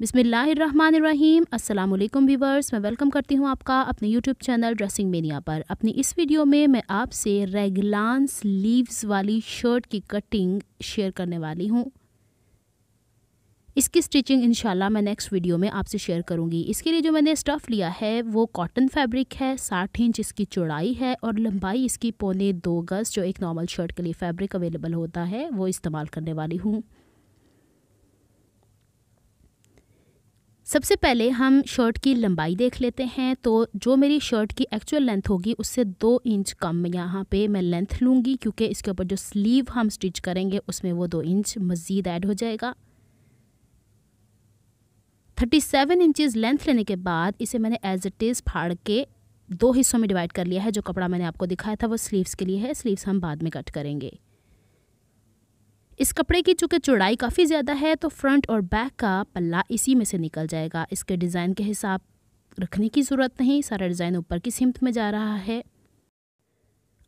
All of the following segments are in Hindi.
बिसमीम् अल्लाम वालेकुम व्यूवर्स मैं वेलकम करती हूँ आपका अपने यूट्यूब चैनल ड्रेसिंग मेनिया पर अपनी इस वीडियो में मैं आपसे रेगलांस लीव्स वाली शर्ट की कटिंग शेयर करने वाली हूँ इसकी स्टिचिंग इन मैं नेक्स्ट वीडियो में आपसे शेयर करूँगी इसके लिए जो मैंने स्टफ़ लिया है वो कॉटन फैब्रिक है साठ इंच इसकी चौड़ाई है और लंबाई इसकी पौने दो गज़ जो एक नॉर्मल शर्ट के लिए फ़ैब्रिक अवेलेबल होता है वो इस्तेमाल करने वाली हूँ सबसे पहले हम शर्ट की लंबाई देख लेते हैं तो जो मेरी शर्ट की एक्चुअल लेंथ होगी उससे दो इंच कम यहाँ पे मैं लेंथ लूँगी क्योंकि इसके ऊपर जो स्लीव हम स्टिच करेंगे उसमें वो दो इंच मज़ीद ऐड हो जाएगा थर्टी सेवन इंचज़ लेंथ लेने के बाद इसे मैंने एज इट इज़ फाड़ के दो हिस्सों में डिवाइड कर लिया है जो कपड़ा मैंने आपको दिखाया था वो स्लीव्स के लिए है स्लीव्स हम बाद में कट करेंगे इस कपड़े की चूंकि चौड़ाई काफ़ी ज़्यादा है तो फ्रंट और बैक का पल्ला इसी में से निकल जाएगा इसके डिज़ाइन के हिसाब रखने की ज़रूरत नहीं सारा डिज़ाइन ऊपर की सिमत में जा रहा है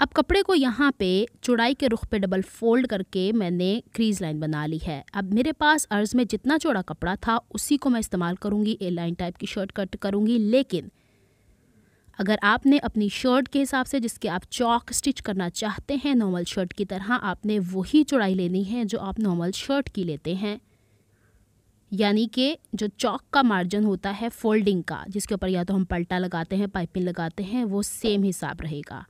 अब कपड़े को यहाँ पे चौड़ाई के रुख पे डबल फोल्ड करके मैंने क्रीज लाइन बना ली है अब मेरे पास अर्ज़ में जितना चौड़ा कपड़ा था उसी को मैं इस्तेमाल करूँगी ए लाइन टाइप की शर्ट कट करूँगी लेकिन अगर आपने अपनी शर्ट के हिसाब से जिसके आप चौक स्टिच करना चाहते हैं नॉर्मल शर्ट की तरह आपने वही चौड़ाई लेनी है जो आप नॉर्मल शर्ट की लेते हैं यानी कि जो चौक का मार्जिन होता है फोल्डिंग का जिसके ऊपर या तो हम पलटा लगाते हैं पाइपिंग लगाते हैं वो सेम हिसाब रहेगा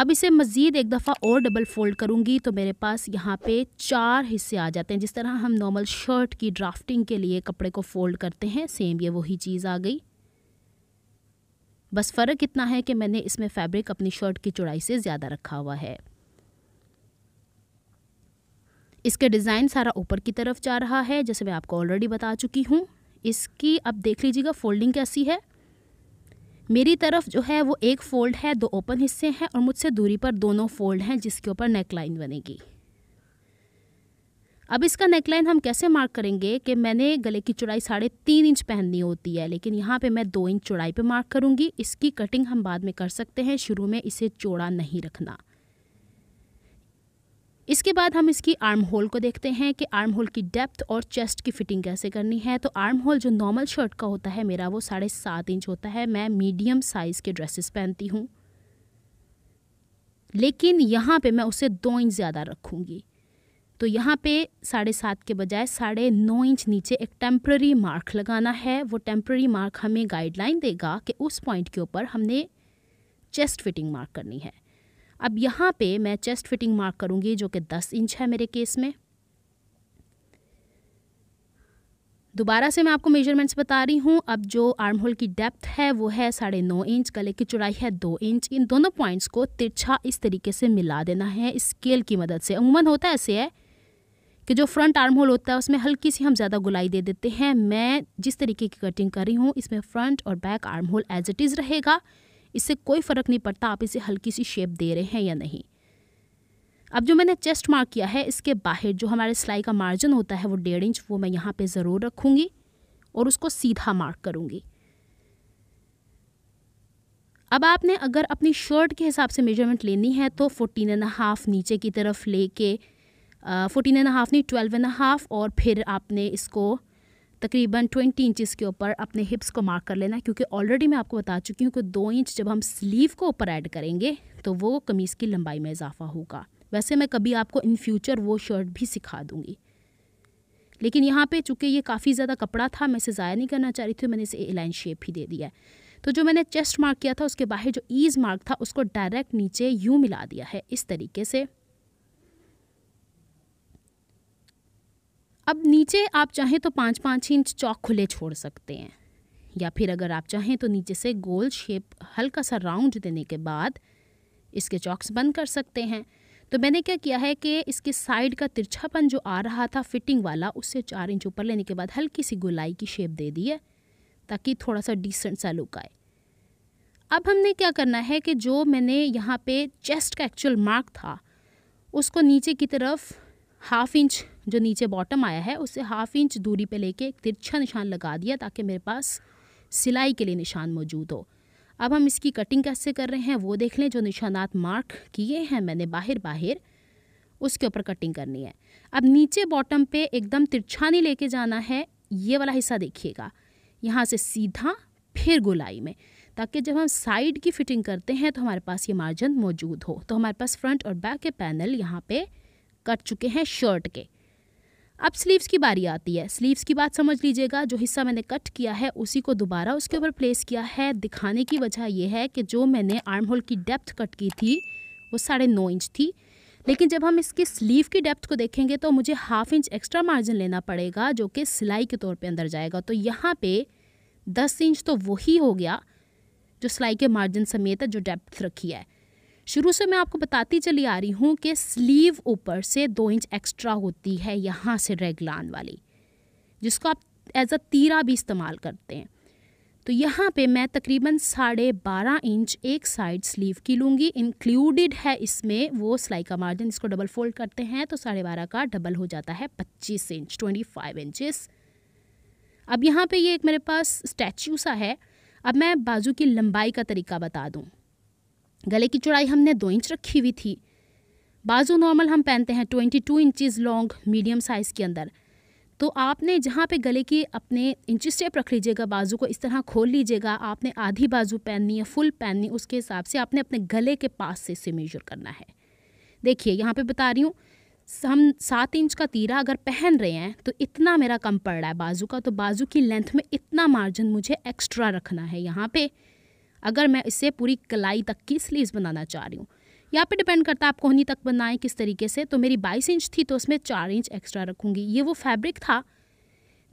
अब इसे मज़ीद एक दफ़ा और डबल फोल्ड करूँगी तो मेरे पास यहाँ पे चार हिस्से आ जाते हैं जिस तरह हम नॉर्मल शर्ट की ड्राफ्टिंग के लिए कपड़े को फोल्ड करते हैं सेम ये वही चीज़ आ गई बस फ़र्क इतना है कि मैंने इसमें फैब्रिक अपनी शर्ट की चौड़ाई से ज़्यादा रखा हुआ है इसका डिज़ाइन सारा ऊपर की तरफ जा रहा है जैसे मैं आपको ऑलरेडी बता चुकी हूँ इसकी अब देख लीजिएगा फोल्डिंग कैसी है मेरी तरफ जो है वो एक फ़ोल्ड है दो ओपन हिस्से हैं और मुझसे दूरी पर दोनों फ़ोल्ड हैं जिसके ऊपर नेक लाइन बनेगी अब इसका नेकलाइन हम कैसे मार्क करेंगे कि मैंने गले की चौड़ाई साढ़े तीन इंच पहननी होती है लेकिन यहाँ पे मैं दो इंच चौड़ाई पे मार्क करूँगी इसकी कटिंग हम बाद में कर सकते हैं शुरू में इसे चौड़ा नहीं रखना इसके बाद हम इसकी आर्म होल को देखते हैं कि आर्म होल की डेप्थ और चेस्ट की फिटिंग कैसे करनी है तो आर्म होल जो नॉर्मल शर्ट का होता है मेरा वो साढ़े सात इंच होता है मैं मीडियम साइज़ के ड्रेसेस पहनती हूँ लेकिन यहाँ पे मैं उसे दो इंच ज़्यादा रखूँगी तो यहाँ पे साढ़े सात के बजाय साढ़े नौ इंच नीचे एक टेम्प्ररी मार्क लगाना है वो टेम्प्ररी मार्क हमें गाइडलाइन देगा कि उस पॉइंट के ऊपर हमने चेस्ट फिटिंग मार्क करनी है अब यहाँ पे मैं चेस्ट फिटिंग मार्क करूँगी जो कि दस इंच है मेरे केस में दोबारा से मैं आपको मेजरमेंट्स बता रही हूँ अब जो आर्म होल की डेप्थ है वो है साढ़े नौ इंच गले की चौड़ाई है दो इंच इन दोनों पॉइंट्स को तिरछा इस तरीके से मिला देना है स्केल की मदद से अमूमन होता ऐसे है कि जो फ्रंट आर्म होल होता है उसमें हल्की सी हम ज़्यादा गुलाई दे देते हैं मैं जिस तरीके की कटिंग कर रही हूँ इसमें फ्रंट और back arm hole as it is रहेगा इससे कोई फ़र्क नहीं पड़ता आप इसे हल्की सी शेप दे रहे हैं या नहीं अब जो मैंने चेस्ट मार्क किया है इसके बाहर जो हमारे सिलाई का मार्जिन होता है वो डेढ़ इंच वो मैं यहाँ पे ज़रूर रखूँगी और उसको सीधा मार्क करूँगी अब आपने अगर अपनी शर्ट के हिसाब से मेजरमेंट लेनी है तो फोर्टीन एंड हाफ नीचे की तरफ लेके फोर्टीन एंड हाफ़ नहीं ट्वेल्व एंड हाफ़ और फिर आपने इसको तकरीबन ट्वेंटी इंचज़ के ऊपर अपने हिप्स को मार्क कर लेना क्योंकि ऑलरेडी मैं आपको बता चुकी हूँ कि दो इंच जब हम स्लीव को ऊपर ऐड करेंगे तो वो कमीज़ की लंबाई में इजाफ़ा होगा वैसे मैं कभी आपको इन फ्यूचर वो शर्ट भी सिखा दूँगी लेकिन यहाँ पे चूँकि ये काफ़ी ज़्यादा कपड़ा था मैं इसे ज़ाया नहीं करना चाह रही थी मैंने इसे ए लाइन शेप ही दे दिया है तो जो मैंने चेस्ट मार्क किया था उसके बाहर जो ईज़ मार्क था उसको डायरेक्ट नीचे यूँ मिला दिया है इस तरीके से अब नीचे आप चाहें तो पाँच पाँच इंच चौक खुले छोड़ सकते हैं या फिर अगर आप चाहें तो नीचे से गोल शेप हल्का सा राउंड देने के बाद इसके चॉक्स बंद कर सकते हैं तो मैंने क्या किया है कि इसके साइड का तिरछापन जो आ रहा था फिटिंग वाला उससे चार इंच ऊपर लेने के बाद हल्की सी गुलाई की शेप दे दी है ताकि थोड़ा सा डिसेंट सा लुक आए अब हमने क्या करना है कि जो मैंने यहाँ पे चेस्ट का एक्चुअल मार्क था उसको नीचे की तरफ हाफ इंच जो नीचे बॉटम आया है उसे हाफ इंच दूरी पे लेके एक तिरछा निशान लगा दिया ताकि मेरे पास सिलाई के लिए निशान मौजूद हो अब हम इसकी कटिंग कैसे कर रहे हैं वो देख लें जो निशानात मार्क किए हैं मैंने बाहर बाहर उसके ऊपर कटिंग करनी है अब नीचे बॉटम पे एकदम तिरछा नहीं लेके जाना है ये वाला हिस्सा देखिएगा यहाँ से सीधा फिर गुलाई में ताकि जब हम साइड की फिटिंग करते हैं तो हमारे पास ये मार्जिन मौजूद हो तो हमारे पास फ्रंट और बैक के पैनल यहाँ पे कट चुके हैं शर्ट के अब स्लीव्स की बारी आती है स्लीव्स की बात समझ लीजिएगा जो हिस्सा मैंने कट किया है उसी को दोबारा उसके ऊपर प्लेस किया है दिखाने की वजह यह है कि जो मैंने आर्म होल की डेप्थ कट की थी वो साढ़े नौ इंच थी लेकिन जब हम इसके स्लीव की डेप्थ को देखेंगे तो मुझे हाफ इंच एक्स्ट्रा मार्जिन लेना पड़ेगा जो कि सिलाई के तौर पर अंदर जाएगा तो यहाँ पर दस इंच तो वही हो गया जो सिलाई के मार्जिन समेत है जो डेप्थ रखी है शुरू से मैं आपको बताती चली आ रही हूँ कि स्लीव ऊपर से दो इंच एक्स्ट्रा होती है यहाँ से रेगलान वाली जिसको आप एज अ तीरा भी इस्तेमाल करते हैं तो यहाँ पे मैं तकरीबन साढ़े बारह इंच एक साइड स्लीव की लूँगी इंक्लूडेड है इसमें वो सिलाई का मार्जिन इसको डबल फोल्ड करते हैं तो साढ़े बारह का डबल हो जाता है पच्चीस इंच ट्वेंटी फाइव इंचज़ अब यहाँ पे ये एक मेरे पास स्टैचू सा है अब मैं बाजू की लंबाई का तरीका बता दूँ गले की चौड़ाई हमने दो इंच रखी हुई थी बाजू नॉर्मल हम पहनते हैं twenty two inches long medium size के अंदर तो आपने जहाँ पे गले की अपने इंच स्टेप रख लीजिएगा बाजू को इस तरह खोल लीजिएगा आपने आधी बाजू पहननी है फुल पहननी उसके हिसाब से आपने अपने गले के पास से इसे मेजर करना है देखिए यहाँ पे बता रही हूँ हम सात इंच का तीरा अगर पहन रहे हैं तो इतना मेरा कम पड़ रहा है बाजू का तो बाजू की लेंथ में इतना मार्जिन मुझे एक्स्ट्रा रखना है यहाँ पर अगर मैं इसे पूरी कलाई तक की स्लीव्स बनाना चाह रही हूँ यहाँ पे डिपेंड करता है आप कोहनी तक बनाएं किस तरीके से तो मेरी बाईस इंच थी तो उसमें चार इंच एक्स्ट्रा रखूँगी ये वो फैब्रिक था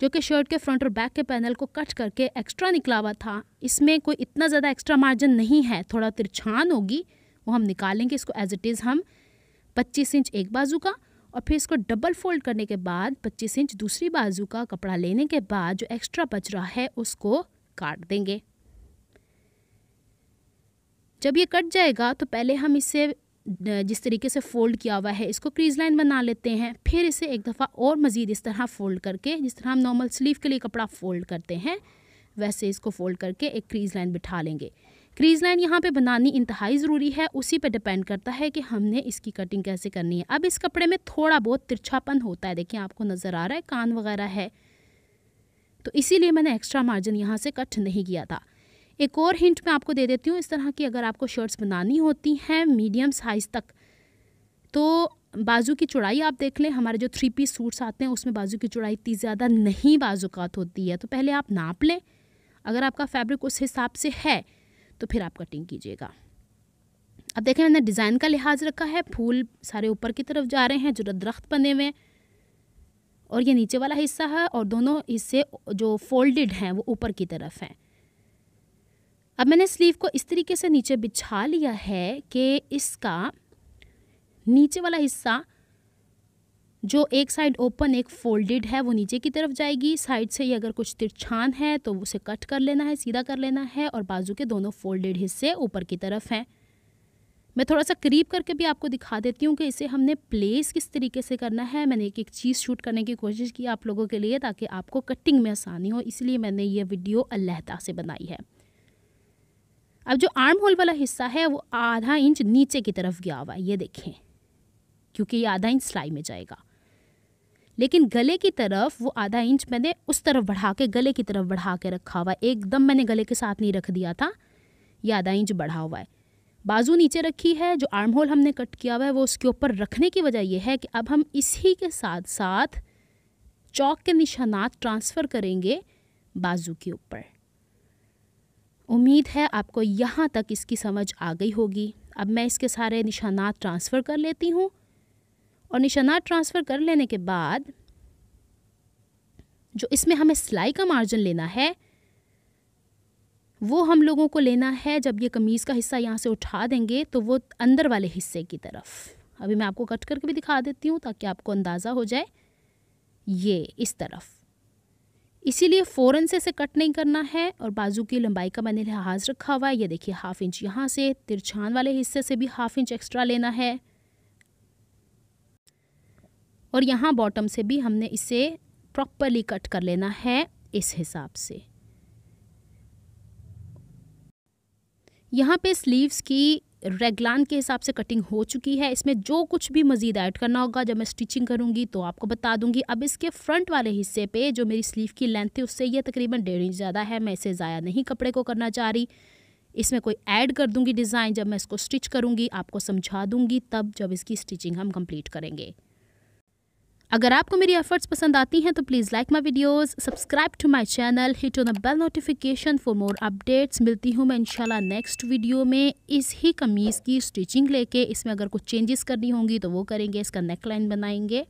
जो कि शर्ट के फ्रंट और बैक के पैनल को कट करके एक्स्ट्रा निकला हुआ था इसमें कोई इतना ज़्यादा एक्स्ट्रा मार्जिन नहीं है थोड़ा तिरछान होगी वो हम निकालेंगे इसको एज इट इज़ हम पच्चीस इंच एक बाजू का और फिर इसको डबल फोल्ड करने के बाद पच्चीस इंच दूसरी बाजू का कपड़ा लेने के बाद जो एक्स्ट्रा बच रहा है उसको काट देंगे जब ये कट जाएगा तो पहले हम इसे जिस तरीके से फोल्ड किया हुआ है इसको क्रीज लाइन बना लेते हैं फिर इसे एक दफ़ा और मज़ीद इस तरह फ़ोल्ड करके जिस तरह हम नॉर्मल स्लीव के लिए कपड़ा फ़ोल्ड करते हैं वैसे इसको फ़ोल्ड करके एक क्रीज लाइन बिठा लेंगे क्रीज लाइन यहाँ पे बनानी इंतहाई ज़रूरी है उसी पे डिपेंड करता है कि हमने इसकी कटिंग कैसे करनी है अब इस कपड़े में थोड़ा बहुत तिरछापन होता है देखिए आपको नज़र आ रहा है कान वगैरह है तो इसीलिए मैंने एक्स्ट्रा मार्जिन यहाँ से कट नहीं किया था एक और हिंट मैं आपको दे देती हूँ इस तरह की अगर आपको शर्ट्स बनानी होती हैं मीडियम साइज़ तक तो बाजू की चौड़ाई आप देख लें हमारे जो थ्री पीस सूट्स आते हैं उसमें बाजू की चौड़ाई इतनी ज़्यादा नहीं बाजूकात होती है तो पहले आप नाप लें अगर आपका फैब्रिक उस हिसाब से है तो फिर आप कटिंग कीजिएगा अब देखें मैंने डिज़ाइन का लिहाज रखा है फूल सारे ऊपर की तरफ जा रहे हैं जो दरख्त बने हुए हैं और ये नीचे वाला हिस्सा है और दोनों हिस्से जो फोल्डेड हैं वो ऊपर की तरफ हैं अब मैंने स्लीव को इस तरीके से नीचे बिछा लिया है कि इसका नीचे वाला हिस्सा जो एक साइड ओपन एक फोल्डेड है वो नीचे की तरफ जाएगी साइड से ये अगर कुछ तिरछान है तो उसे कट कर लेना है सीधा कर लेना है और बाजू के दोनों फोल्डेड हिस्से ऊपर की तरफ हैं मैं थोड़ा सा करीब करके भी आपको दिखा देती हूँ कि इसे हमने प्लेस किस तरीके से करना है मैंने एक एक चीज़ शूट करने की कोशिश की आप लोगों के लिए ताकि आपको कटिंग में आसानी हो इसलिए मैंने ये वीडियो अलहदा से बनाई है अब जो आर्म होल वाला हिस्सा है वो आधा इंच नीचे की तरफ गया हुआ है ये देखें क्योंकि ये आधा इंच सिलाई में जाएगा लेकिन गले की तरफ वो आधा इंच मैंने उस तरफ बढ़ा के गले की तरफ बढ़ा के रखा हुआ है एकदम मैंने गले के साथ नहीं रख दिया था ये आधा इंच बढ़ा हुआ है बाजू नीचे रखी है जो आर्म होल हमने कट किया हुआ है वो उसके ऊपर रखने की वजह यह है कि अब हम इसी के साथ साथ चौक के निशानात ट्रांसफ़र करेंगे बाजू के ऊपर उम्मीद है आपको यहाँ तक इसकी समझ आ गई होगी अब मैं इसके सारे निशानात ट्रांसफ़र कर लेती हूँ और निशानात ट्रांसफ़र कर लेने के बाद जो इसमें हमें सिलाई का मार्जिन लेना है वो हम लोगों को लेना है जब ये कमीज़ का हिस्सा यहाँ से उठा देंगे तो वो अंदर वाले हिस्से की तरफ अभी मैं आपको कट करके भी दिखा देती हूँ ताकि आपको अंदाज़ा हो जाए ये इस तरफ इसीलिए फ़ौरन से इसे कट नहीं करना है और बाजू की लंबाई का मैंने लिहाज रखा हुआ है ये देखिए हाफ इंच यहाँ से तिरछान वाले हिस्से से भी हाफ इंच एक्स्ट्रा लेना है और यहाँ बॉटम से भी हमने इसे प्रॉपरली कट कर लेना है इस हिसाब से यहाँ पे स्लीव्स की रेगलान के हिसाब से कटिंग हो चुकी है इसमें जो कुछ भी मज़ीद ऐड करना होगा जब मैं स्टिचिंग करूँगी तो आपको बता दूँगी अब इसके फ्रंट वाले हिस्से पे जो मेरी स्लीव की लेंथ है उससे ये तकरीबन डेढ़ इंच ज़्यादा है मैं इसे ज़ाया नहीं कपड़े को करना चाह रही इसमें कोई ऐड कर दूँगी डिज़ाइन जब मैं इसको स्टिच करूँगी आपको समझा दूँगी तब जब इसकी स्टिचिंग हम कंप्लीट करेंगे अगर आपको मेरी एफर्ट्स पसंद आती हैं तो please like my videos subscribe to my channel hit on the bell notification for more updates मिलती हूँ मैं इंशाल्लाह नेक्स्ट वीडियो में इस ही कमीज़ की स्टिचिंग लेके इसमें अगर कुछ चेंजेस करनी होंगी तो वो करेंगे इसका नेकलाइन बनाएंगे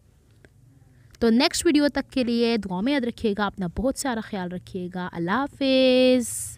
तो नेक्स्ट वीडियो तक के लिए दुआ में याद रखिएगा अपना बहुत सारा ख्याल रखिएगा अल्लाह हाफिज़